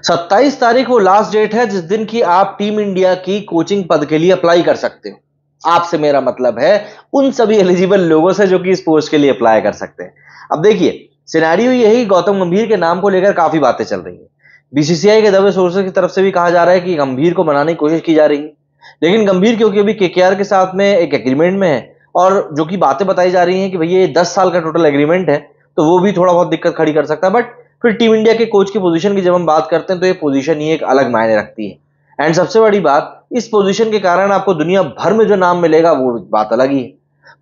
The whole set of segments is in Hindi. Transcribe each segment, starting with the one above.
सत्ताईस तारीख वो लास्ट डेट है जिस दिन की आप टीम इंडिया की कोचिंग पद के लिए अप्लाई कर सकते हो आपसे मेरा मतलब है उन सभी एलिजिबल लोगों से जो कि इस पोस्ट के लिए अप्लाई कर सकते हैं अब देखिए सिनेरियो यही गौतम गंभीर के नाम को लेकर काफी बातें चल रही है बीसीसीआई के दबे सोर्सेज की तरफ से भी कहा जा रहा है कि गंभीर को बनाने की कोशिश की जा रही है लेकिन गंभीर क्योंकि अभी के के साथ में एक एग्रीमेंट में है और जो कि बातें बताई जा रही हैं कि भैया ये दस साल का टोटल एग्रीमेंट है तो वो भी थोड़ा बहुत दिक्कत खड़ी कर सकता है बट फिर टीम इंडिया के कोच की पोजीशन की जब हम बात करते हैं तो ये पोजीशन ही एक अलग मायने रखती है एंड सबसे बड़ी बात इस पोजीशन के कारण आपको दुनिया भर में जो नाम मिलेगा वो बात अलग ही है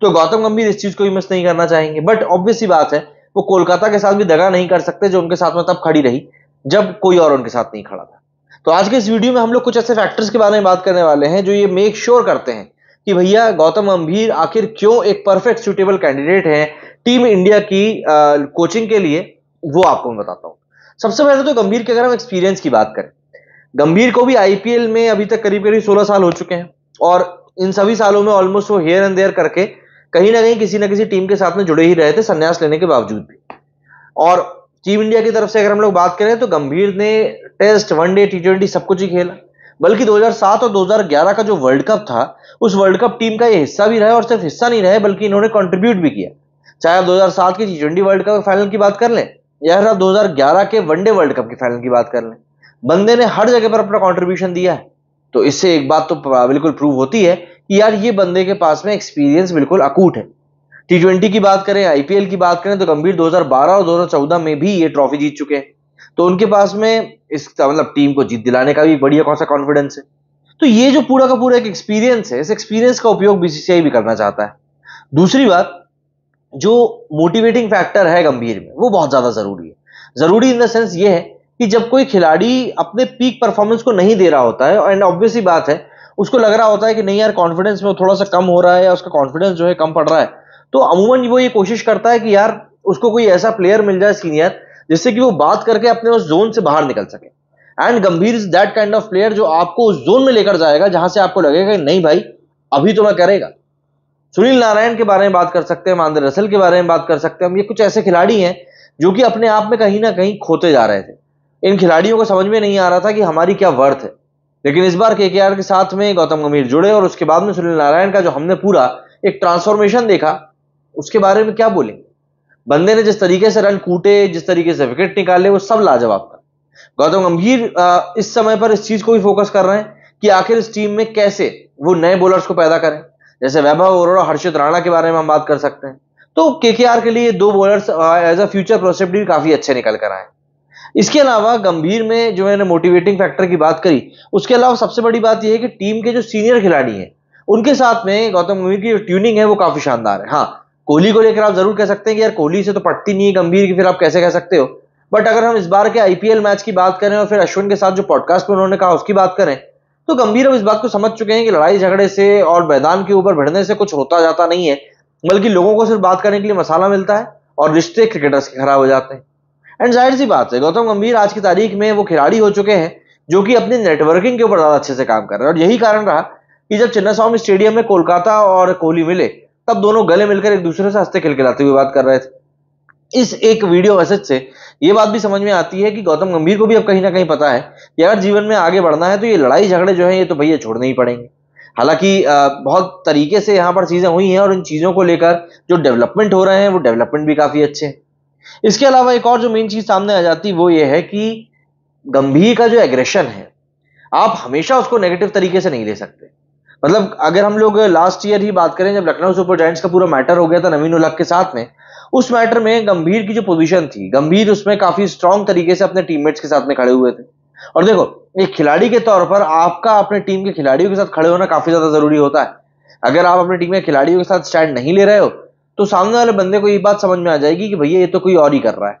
तो गौतम गंभीर इस चीज को भी मिस नहीं करना चाहेंगे बट ऑब्वियसली बात है वो कोलकाता के साथ भी दगा नहीं कर सकते जो उनके साथ में तब खड़ी रही जब कोई और उनके साथ नहीं खड़ा था तो आज के इस वीडियो में हम लोग कुछ ऐसे फैक्टर्स के बारे में बात करने वाले हैं जो ये मेक श्योर करते हैं कि भैया गौतम गंभीर आखिर क्यों एक परफेक्ट सुटेबल कैंडिडेट है टीम इंडिया की आ, कोचिंग के लिए वो आपको मैं बताता हूँ सबसे पहले तो गंभीर की अगर हम एक्सपीरियंस की बात करें गंभीर को भी आईपीएल में अभी तक करीब करीब सोलह साल हो चुके हैं और इन सभी सालों में ऑलमोस्ट वो हेयर एंड देयर करके कहीं ना कहीं किसी ना किसी टीम के साथ में जुड़े ही रहे थे संन्यास लेने के बावजूद भी और टीम इंडिया की तरफ से अगर हम लोग बात करें तो गंभीर ने टेस्ट वनडे टी ट्वेंटी सब कुछ ही खेला बल्कि 2007 और 2011 का जो वर्ल्ड कप था उस वर्ल्ड कप टीम का ये हिस्सा भी रहे और सिर्फ हिस्सा नहीं रहे बल्कि इन्होंने कंट्रीब्यूट भी किया चाहे आप 2007 की T twenty world cup final की बात कर लें या फिर आप दो के वनडे वर्ल्ड कप के फाइनल की बात कर लें बंदे ने हर जगह पर अपना कॉन्ट्रीब्यूशन दिया है तो इससे एक बात तो बिल्कुल प्रूव होती है कि यार ये बंदे के पास में एक्सपीरियंस बिल्कुल अकूट है टी ट्वेंटी की बात करें आईपीएल की बात करें तो गंभीर 2012 और 2014 में भी ये ट्रॉफी जीत चुके हैं तो उनके पास में इस मतलब टीम को जीत दिलाने का भी बढ़िया कौन सा कॉन्फिडेंस है तो ये जो पूरा का पूरा एक एक्सपीरियंस है इस एक्सपीरियंस का उपयोग बीसीसीआई भी करना चाहता है दूसरी बात जो मोटिवेटिंग फैक्टर है गंभीर में वो बहुत ज्यादा जरूरी है जरूरी इन द सेंस ये है कि जब कोई खिलाड़ी अपने पीक परफॉर्मेंस को नहीं दे रहा होता है एंड ऑब्वियसली बात है उसको लग रहा होता है कि नहीं यार कॉन्फिडेंस में थोड़ा सा कम हो रहा है या उसका कॉन्फिडेंस जो है कम पड़ रहा है तो अमूमन वो ये कोशिश करता है कि यार उसको कोई ऐसा प्लेयर मिल जाए सीनियर जिससे कि वो बात करके अपने उस जोन से बाहर निकल सके and Gambhir is that kind of player जो आपको उस जोन में लेकर जाएगा जहां से आपको लगेगा कि नहीं भाई अभी तो मैं करेगा सुनील नारायण के बारे में बात कर सकते हैं मांदर रसल के बारे में बात कर सकते हैं हम ये कुछ ऐसे खिलाड़ी हैं जो कि अपने आप में कहीं ना कहीं खोते जा रहे थे इन खिलाड़ियों को समझ में नहीं आ रहा था कि हमारी क्या वर्थ है लेकिन इस बार के के साथ में गौतम गंभीर जुड़े और उसके बाद में सुनील नारायण का जो हमने पूरा एक ट्रांसफॉर्मेशन देखा उसके बारे में क्या बोलेंगे बंदे ने जिस तरीके से रन कूटे जिस तरीके से विकेट निकाले वो सब लाजवाब था गौतम गंभीर इस समय पर इस चीज को भी फोकस कर रहे हैं कि आखिर इस टीम में कैसे वो नए बॉलर्स को पैदा करें जैसे वैभव अरोड़ा हर्षित राणा के बारे में हम बात कर सकते हैं तो के के लिए दो bowler as a future prospect भी काफी अच्छे निकल कर आए इसके अलावा गंभीर में जो मैंने मोटिवेटिंग फैक्टर की बात करी उसके अलावा सबसे बड़ी बात यह है कि टीम के जो सीनियर खिलाड़ी हैं उनके साथ में गौतम गंभीर की जो ट्यूनिंग है वो काफी शानदार है हाँ कोहली को लेकर आप जरूर कह सकते हैं कि यार कोहली से तो पटती नहीं है गंभीर की फिर आप कैसे कह सकते हो बट अगर हम इस बार के आईपीएल मैच की बात करें और फिर अश्विन के साथ जो पॉडकास्ट में उन्होंने कहा उसकी बात करें तो गंभीर अब इस बात को समझ चुके हैं कि लड़ाई झगड़े से और मैदान के ऊपर भिड़ने से कुछ होता जाता नहीं है बल्कि लोगों को सिर्फ बात करने के लिए मसाला मिलता है और रिश्ते क्रिकेटर्स के खराब हो जाते हैं एंड जाहिर सी बात है गौतम गंभीर आज की तारीख में वो खिलाड़ी हो चुके हैं जो कि अपनी नेटवर्किंग के ऊपर ज्यादा अच्छे से काम कर रहे हैं और यही कारण रहा कि जब चिन्नास्वामी स्टेडियम में कोलकाता और कोहली मिले तब दोनों गले मिलकर एक दूसरे से हंसते खिलखिलाते हुए बात कर रहे थे इस एक वीडियो मैसेज से ये बात भी समझ में आती है कि गौतम गंभीर को भी अब कहीं ना कहीं पता है कि अगर जीवन में आगे बढ़ना है तो ये लड़ाई झगड़े जो है ये तो भैया छोड़ने ही पड़ेंगे हालांकि बहुत तरीके से यहाँ पर चीज़ें हुई हैं और इन चीज़ों को लेकर जो डेवलपमेंट हो रहे हैं वो डेवलपमेंट भी काफ़ी अच्छे हैं इसके अलावा एक और जो मेन चीज़ सामने आ जाती वो ये है कि गंभीर का जो एग्रेशन है आप हमेशा उसको नेगेटिव तरीके से नहीं ले सकते मतलब अगर हम लोग लास्ट ईयर ही बात करें जब लखनऊ सुपर जाइंट्स का पूरा मैटर हो गया था नवीन उलक के साथ में उस मैटर में गंभीर की जो पोजीशन थी गंभीर उसमें काफी स्ट्रांग तरीके से अपने टीममेट्स के साथ में खड़े हुए थे और देखो एक खिलाड़ी के तौर पर आपका अपने टीम के खिलाड़ियों के साथ खड़े होना काफी ज्यादा जरूरी होता है अगर आप अपने टीम के खिलाड़ियों के साथ स्टैंड नहीं ले रहे हो तो सामने वाले बंदे को ये बात समझ में आ जाएगी कि भैया ये तो कोई और ही कर रहा है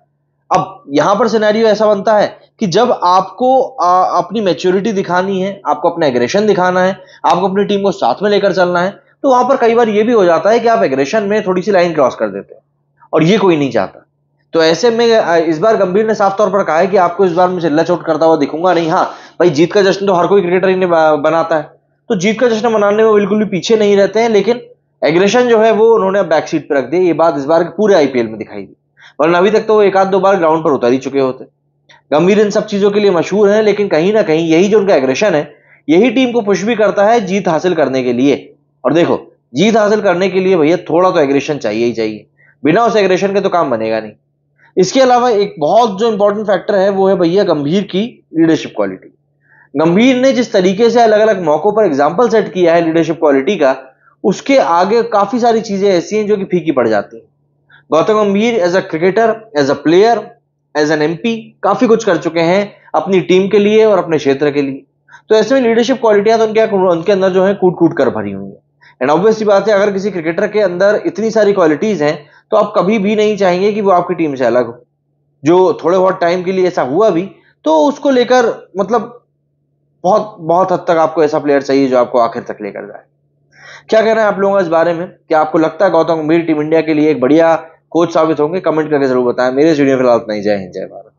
अब यहां पर सिनेरियो ऐसा बनता है कि जब आपको आ, अपनी मेच्योरिटी दिखानी है आपको अपना एग्रेशन दिखाना है आपको अपनी टीम को साथ में लेकर चलना है तो वहां पर कई बार ये भी हो जाता है कि आप एग्रेशन में थोड़ी सी लाइन क्रॉस कर देते हैं और ये कोई नहीं चाहता तो ऐसे में इस बार गंभीर ने साफ तौर पर कहा है कि आपको इस बार मैं चिल्ला चोट करता हुआ दिखूंगा नहीं हाँ भाई जीत का जश्न तो हर कोई क्रिकेटर ही बनाता है तो जीत का जश्न मनाने में बिल्कुल भी पीछे नहीं रहते हैं लेकिन एग्रेशन जो है वो उन्होंने बैक सीट पर रख दी ये बात इस बार पूरे आईपीएल में दिखाई दी वरना अभी तक तो एक आध दो बार ग्राउंड पर उतर ही चुके होते हैं गंभीर इन सब चीजों के लिए मशहूर है लेकिन कहीं ना कहीं यही जो उनका एग्रेशन है यही टीम को पुश भी करता है जीत हासिल करने के लिए और देखो जीत हासिल करने के लिए भैया थोड़ा तो एग्रेशन चाहिए ही चाहिए बिना उस एग्रेशन के तो काम बनेगा नहीं इसके अलावा एक बहुत जो इंपॉर्टेंट फैक्टर है वो है भैया गंभीर की लीडरशिप क्वालिटी गंभीर ने जिस तरीके से अलग अलग मौकों पर एग्जाम्पल सेट किया है लीडरशिप क्वालिटी का उसके आगे काफी सारी चीजें ऐसी हैं जो कि फीकी पड़ जाती हैं Gautam Gambhir as a cricketer as a player as an um काफी कुछ कर चुके हैं अपनी टीम के लिए और अपने क्षेत्र के लिए तो ऐसे में लीडरशिप क्वालिटियां तो उनके उनके अंदर जो है कूट कूट कर भरी हुई है एंड सी बात है अगर किसी क्रिकेटर के अंदर इतनी सारी क्वालिटीज हैं तो आप कभी भी नहीं चाहेंगे कि वो आपकी टीम से अलग हो जो थोड़े बहुत टाइम के लिए ऐसा हुआ भी तो उसको लेकर मतलब बहुत बहुत हद तक आपको ऐसा प्लेयर चाहिए जो आपको आखिर तक लेकर जाए क्या कह रहे हैं आप लोगों का इस बारे में क्या आपको लगता है गौतम गंभीर टीम इंडिया के लिए एक बढ़िया कोच साबित होंगे कमेंट करके जरूर बताएं मेरे वीडियो फिलहाल उतना ही जय हिंद जय भारत